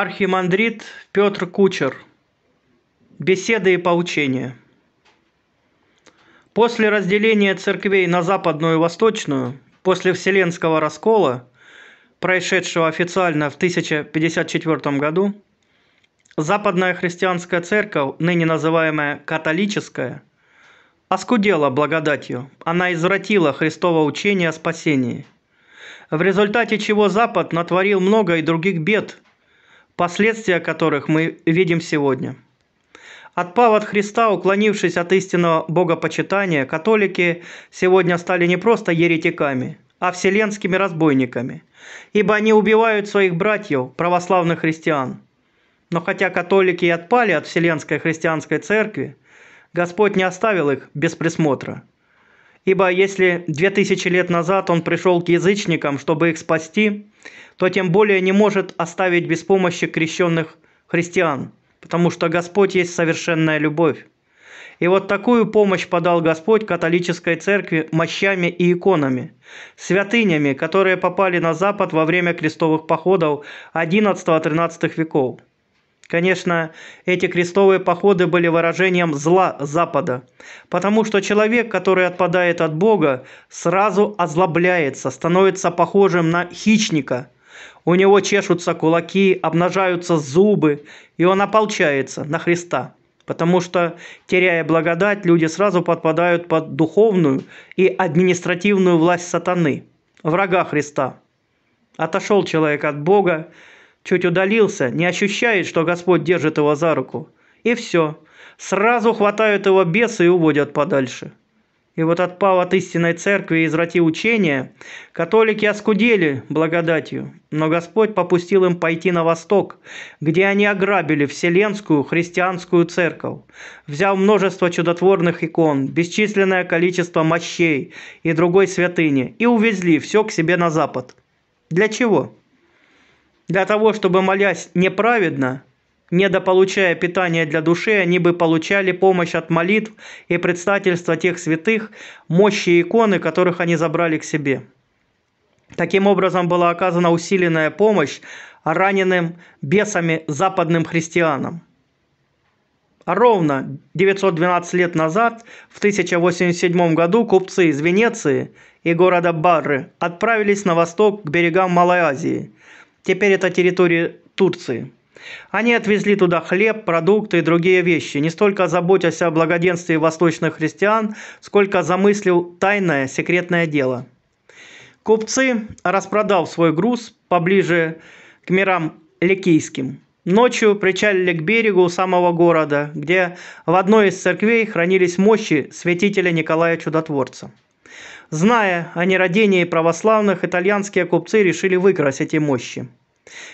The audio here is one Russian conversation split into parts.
архимандрит Петр Кучер. Беседы и поучения. После разделения церквей на западную и восточную, после Вселенского раскола, происшедшего официально в 1054 году, западная христианская церковь, ныне называемая католическая, оскудела благодатью, она извратила Христово учение о спасении – в результате чего Запад натворил много и других бед – последствия которых мы видим сегодня. Отпав от Христа, уклонившись от истинного богопочитания, католики сегодня стали не просто еретиками, а вселенскими разбойниками, ибо они убивают своих братьев, православных христиан. Но хотя католики и отпали от Вселенской христианской церкви, Господь не оставил их без присмотра – Ибо если две тысячи лет назад он пришел к язычникам, чтобы их спасти, то тем более не может оставить без помощи крещенных христиан, потому что Господь есть совершенная любовь. И вот такую помощь подал Господь католической церкви мощами и иконами, святынями, которые попали на Запад во время крестовых походов XI-XIII веков – Конечно, эти крестовые походы были выражением зла Запада, потому что человек, который отпадает от Бога, сразу озлобляется, становится похожим на хищника. У него чешутся кулаки, обнажаются зубы, и он ополчается на Христа. Потому что, теряя благодать, люди сразу подпадают под духовную и административную власть сатаны, врага Христа. Отошел человек от Бога, чуть удалился, не ощущает, что Господь держит его за руку. И все. Сразу хватают его бесы и уводят подальше. И вот отпав от истинной церкви и изврати учения, католики оскудели благодатью, но Господь попустил им пойти на восток, где они ограбили вселенскую христианскую церковь, взяв множество чудотворных икон, бесчисленное количество мощей и другой святыни и увезли все к себе на запад. Для чего? Для того, чтобы молясь неправедно, недополучая питания для души, они бы получали помощь от молитв и предстательства тех святых, мощи иконы, которых они забрали к себе. Таким образом была оказана усиленная помощь раненым бесами западным христианам. Ровно 912 лет назад, в 1087 году, купцы из Венеции и города Барры отправились на восток к берегам Малой Азии – Теперь это территория Турции. Они отвезли туда хлеб, продукты и другие вещи, не столько заботясь о благоденствии восточных христиан, сколько замыслил тайное, секретное дело. Купцы, распродав свой груз поближе к мирам Ликийским, ночью причалили к берегу самого города, где в одной из церквей хранились мощи святителя Николая Чудотворца. Зная о нерадении православных, итальянские купцы решили выкрасить и мощи.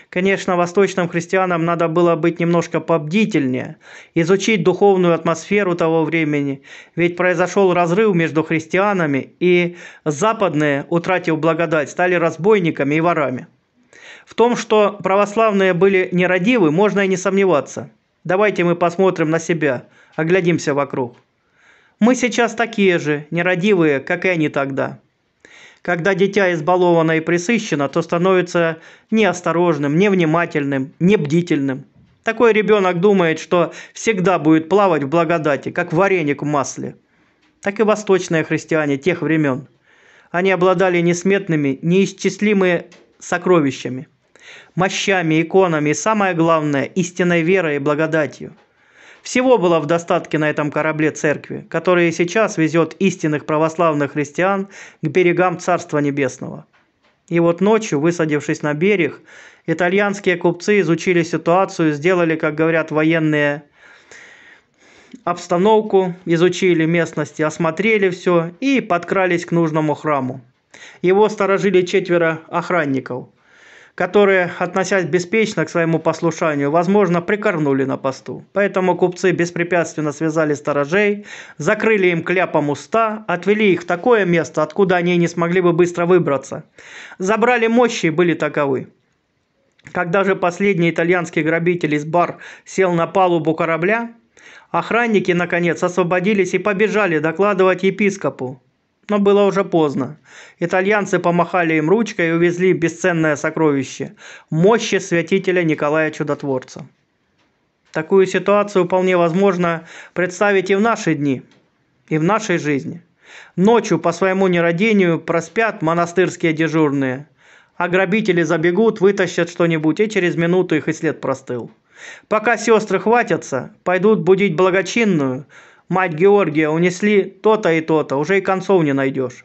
Конечно, восточным христианам надо было быть немножко побдительнее, изучить духовную атмосферу того времени, ведь произошел разрыв между христианами, и западные, утратив благодать, стали разбойниками и ворами. В том, что православные были нерадивы, можно и не сомневаться. Давайте мы посмотрим на себя, оглядимся вокруг. Мы сейчас такие же, нерадивые, как и они тогда. Когда дитя избаловано и присыщено, то становится неосторожным, невнимательным, небдительным. Такой ребенок думает, что всегда будет плавать в благодати, как вареник в масле. Так и восточные христиане тех времен. Они обладали несметными, неисчислимыми сокровищами, мощами, иконами и, самое главное, истинной верой и благодатью – всего было в достатке на этом корабле церкви, которая сейчас везет истинных православных христиан к берегам Царства Небесного. И вот ночью, высадившись на берег, итальянские купцы изучили ситуацию, сделали, как говорят военные, обстановку, изучили местности, осмотрели все и подкрались к нужному храму. Его сторожили четверо охранников – которые, относясь беспечно к своему послушанию, возможно, прикорнули на посту. Поэтому купцы беспрепятственно связали сторожей, закрыли им кляпом уста, отвели их в такое место, откуда они не смогли бы быстро выбраться. Забрали мощи и были таковы. Когда же последний итальянский грабитель из бар сел на палубу корабля, охранники, наконец, освободились и побежали докладывать епископу. Но было уже поздно. Итальянцы помахали им ручкой и увезли бесценное сокровище – мощи святителя Николая Чудотворца. Такую ситуацию вполне возможно представить и в наши дни, и в нашей жизни. Ночью по своему нерадению проспят монастырские дежурные, а грабители забегут, вытащат что-нибудь, и через минуту их и след простыл. Пока сестры хватятся, пойдут будить благочинную – мать Георгия, унесли то-то и то-то, уже и концов не найдешь.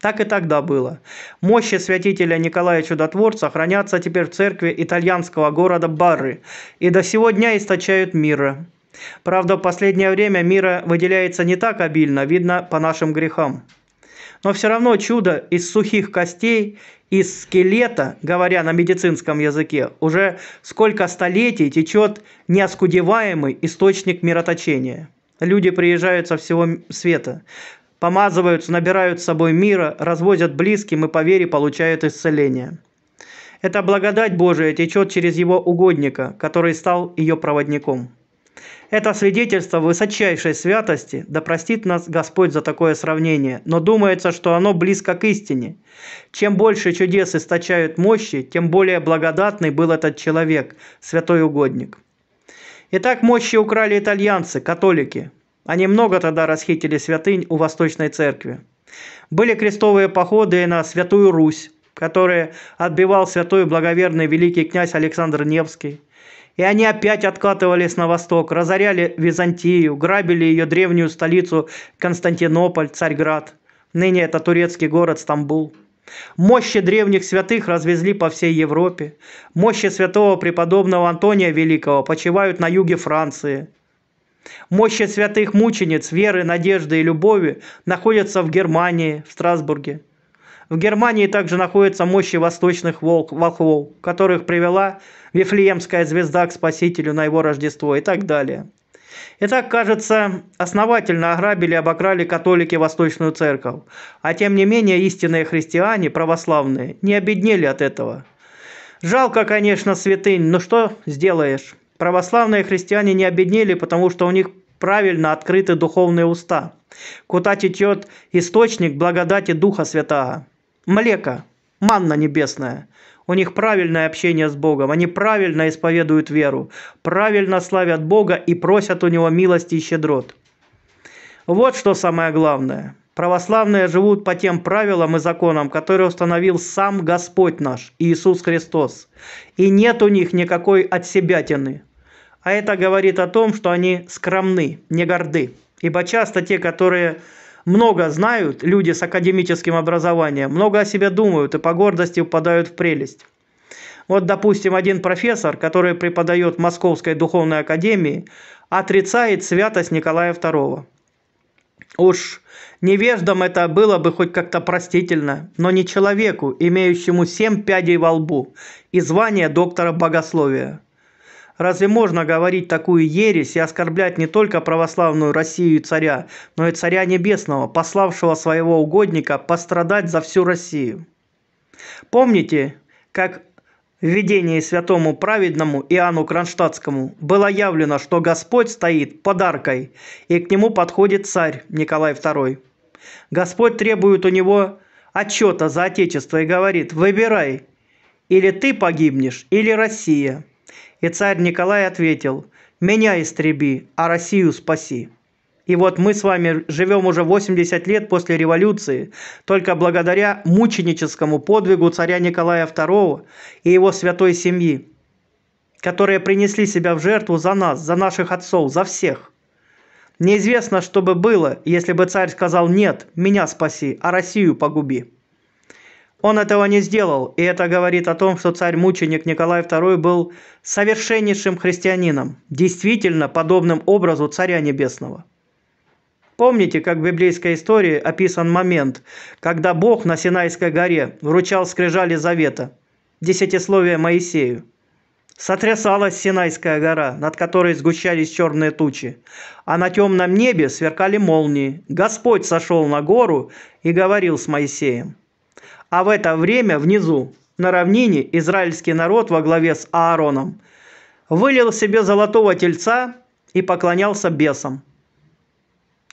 Так и тогда было. Мощи святителя Николая Чудотворца хранятся теперь в церкви итальянского города Барры и до сего дня источают мира. Правда, в последнее время мира выделяется не так обильно, видно по нашим грехам. Но все равно чудо из сухих костей, из скелета, говоря на медицинском языке, уже сколько столетий течет неоскудеваемый источник мироточения – Люди приезжают со всего света, помазываются, набирают с собой мира, развозят близким и по вере получают исцеление. Эта благодать Божия течет через его угодника, который стал ее проводником. Это свидетельство высочайшей святости, да простит нас Господь за такое сравнение, но думается, что оно близко к истине. Чем больше чудес источают мощи, тем более благодатный был этот человек, святой угодник. Итак, мощи украли итальянцы, католики. Они много тогда расхитили святынь у Восточной Церкви. Были крестовые походы на Святую Русь, которые отбивал святой благоверный великий князь Александр Невский. И они опять откатывались на восток, разоряли Византию, грабили ее древнюю столицу Константинополь, Царьград. Ныне это турецкий город Стамбул. Мощи древних святых развезли по всей Европе. Мощи святого преподобного Антония Великого почивают на юге Франции. Мощи святых мучениц веры, надежды и любови находятся в Германии, в Страсбурге. В Германии также находятся мощи восточных волк, волхвов, которых привела Вифлеемская звезда к Спасителю на его Рождество и так далее. Итак, кажется, основательно ограбили и обокрали католики Восточную Церковь. А тем не менее, истинные христиане, православные, не обеднели от этого. Жалко, конечно, святынь, но что сделаешь? Православные христиане не обеднели, потому что у них правильно открыты духовные уста, куда течет источник благодати Духа Святого, Млеко, манна небесная. У них правильное общение с Богом, они правильно исповедуют веру, правильно славят Бога и просят у Него милости и щедрот. Вот что самое главное. Православные живут по тем правилам и законам, которые установил сам Господь наш, Иисус Христос. И нет у них никакой отсебятины. А это говорит о том, что они скромны, не горды. Ибо часто те, которые много знают люди с академическим образованием, много о себе думают и по гордости упадают в прелесть. Вот, допустим, один профессор, который преподает в Московской духовной академии, отрицает святость Николая II. Уж невеждам это было бы хоть как-то простительно, но не человеку, имеющему семь пядей во лбу и звание доктора богословия. Разве можно говорить такую ересь и оскорблять не только православную Россию и царя, но и царя небесного, пославшего своего угодника пострадать за всю Россию? Помните, как в видении святому праведному Иоанну Кронштадтскому было явлено, что Господь стоит подаркой, и к нему подходит царь Николай II. Господь требует у него отчета за Отечество и говорит «Выбирай, или ты погибнешь, или Россия». И царь Николай ответил, «Меня истреби, а Россию спаси». И вот мы с вами живем уже 80 лет после революции, только благодаря мученическому подвигу царя Николая II и его святой семьи, которые принесли себя в жертву за нас, за наших отцов, за всех. Неизвестно, что бы было, если бы царь сказал «нет, меня спаси, а Россию погуби». Он этого не сделал, и это говорит о том, что царь-мученик Николай II был совершеннейшим христианином, действительно подобным образу Царя Небесного. Помните, как в библейской истории описан момент, когда Бог на Синайской горе вручал скрижали завета, десятисловие Моисею. Сотрясалась Синайская гора, над которой сгущались черные тучи, а на темном небе сверкали молнии. Господь сошел на гору и говорил с Моисеем. А в это время внизу, на равнине, израильский народ во главе с Аароном вылил себе золотого тельца и поклонялся бесам.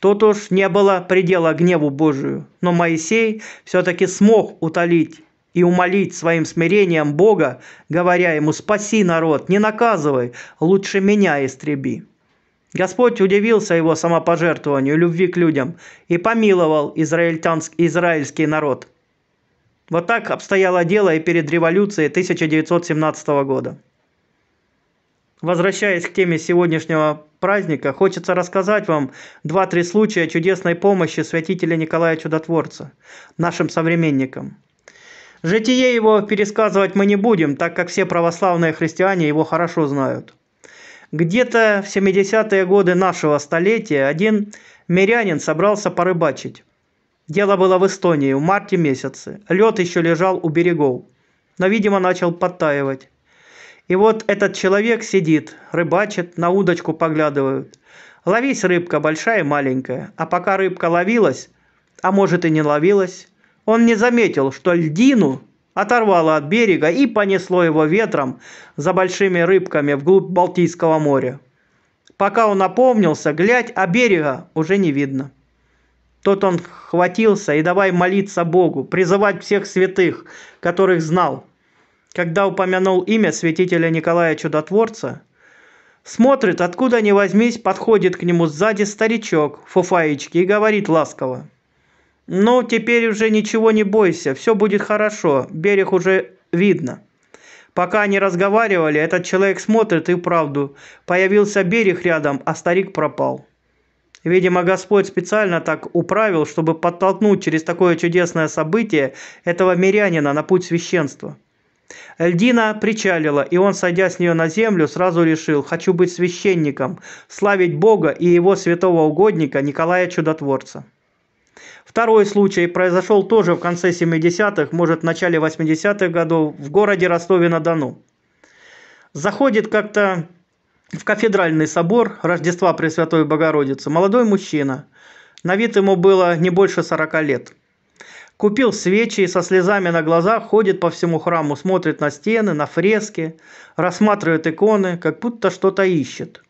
Тут уж не было предела гневу Божию, но Моисей все-таки смог утолить и умолить своим смирением Бога, говоря ему «Спаси народ, не наказывай, лучше меня истреби». Господь удивился его самопожертвованию, любви к людям и помиловал израильский народ – вот так обстояло дело и перед революцией 1917 года. Возвращаясь к теме сегодняшнего праздника, хочется рассказать вам два-три случая чудесной помощи святителя Николая Чудотворца, нашим современникам. Житие его пересказывать мы не будем, так как все православные христиане его хорошо знают. Где-то в 70-е годы нашего столетия один мирянин собрался порыбачить. Дело было в Эстонии, в марте месяце. Лед еще лежал у берегов, но, видимо, начал подтаивать. И вот этот человек сидит, рыбачит, на удочку поглядывает, Ловись рыбка, большая и маленькая. А пока рыбка ловилась, а может и не ловилась, он не заметил, что льдину оторвало от берега и понесло его ветром за большими рыбками вглубь Балтийского моря. Пока он опомнился, глядь, а берега уже не видно. Тот он хватился и давай молиться Богу, призывать всех святых, которых знал. Когда упомянул имя святителя Николая Чудотворца, смотрит, откуда ни возьмись, подходит к нему сзади старичок фуфаечки и говорит ласково. «Ну, теперь уже ничего не бойся, все будет хорошо, берег уже видно». Пока они разговаривали, этот человек смотрит и правду. Появился берег рядом, а старик пропал. Видимо, Господь специально так управил, чтобы подтолкнуть через такое чудесное событие этого мирянина на путь священства. Эльдина причалила, и он, сойдя с нее на землю, сразу решил «Хочу быть священником, славить Бога и его святого угодника Николая Чудотворца». Второй случай произошел тоже в конце 70-х, может, в начале 80-х годов в городе Ростове-на-Дону. Заходит как-то в кафедральный собор Рождества Пресвятой Богородицы молодой мужчина, на вид ему было не больше 40 лет. Купил свечи и со слезами на глазах ходит по всему храму, смотрит на стены, на фрески, рассматривает иконы, как будто что-то ищет.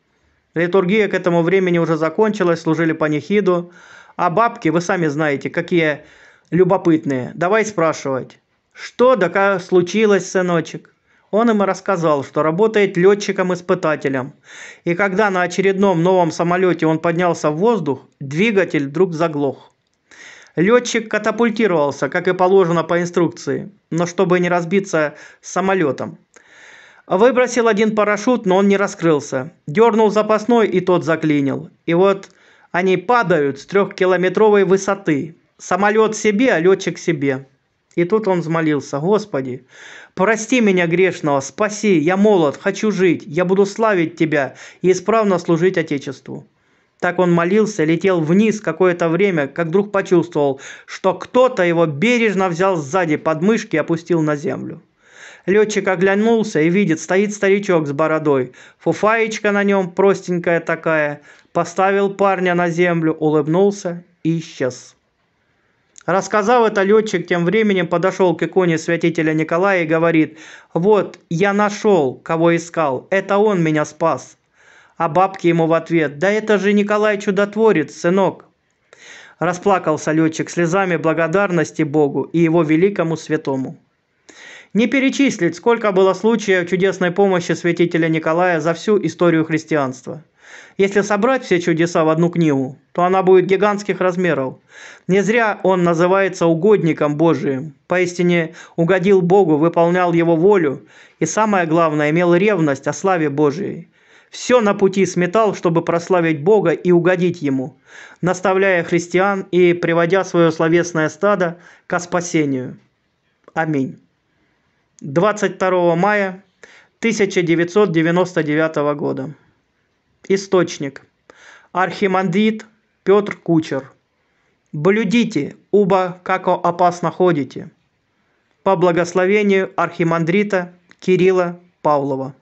Литургия к этому времени уже закончилась, служили панихиду, а бабки, вы сами знаете, какие любопытные. Давай спрашивать, что да случилось, сыночек? Он им и рассказал, что работает летчиком-испытателем. И когда на очередном новом самолете он поднялся в воздух, двигатель вдруг заглох. Летчик катапультировался, как и положено по инструкции, но чтобы не разбиться с самолетом. Выбросил один парашют, но он не раскрылся. Дернул запасной, и тот заклинил. И вот они падают с трехкилометровой высоты. Самолет себе, а летчик себе. И тут он взмолился, «Господи, прости меня грешного, спаси, я молод, хочу жить, я буду славить Тебя и исправно служить Отечеству». Так он молился, летел вниз какое-то время, как вдруг почувствовал, что кто-то его бережно взял сзади под мышки и опустил на землю. Летчик оглянулся и видит, стоит старичок с бородой. Фуфаечка на нем простенькая такая. Поставил парня на землю, улыбнулся и исчез. Рассказав это, летчик тем временем подошел к иконе святителя Николая и говорит, «Вот, я нашел, кого искал, это он меня спас». А бабки ему в ответ, «Да это же Николай Чудотворец, сынок». Расплакался летчик слезами благодарности Богу и его великому святому. Не перечислить, сколько было случаев чудесной помощи святителя Николая за всю историю христианства – если собрать все чудеса в одну книгу, то она будет гигантских размеров. Не зря он называется угодником Божиим. Поистине угодил Богу, выполнял его волю и, самое главное, имел ревность о славе Божией. Все на пути сметал, чтобы прославить Бога и угодить Ему, наставляя христиан и приводя свое словесное стадо ко спасению. Аминь. 22 мая 1999 года. Источник. Архимандрит Петр Кучер. Блюдите, уба како опасно ходите. По благословению архимандрита Кирилла Павлова.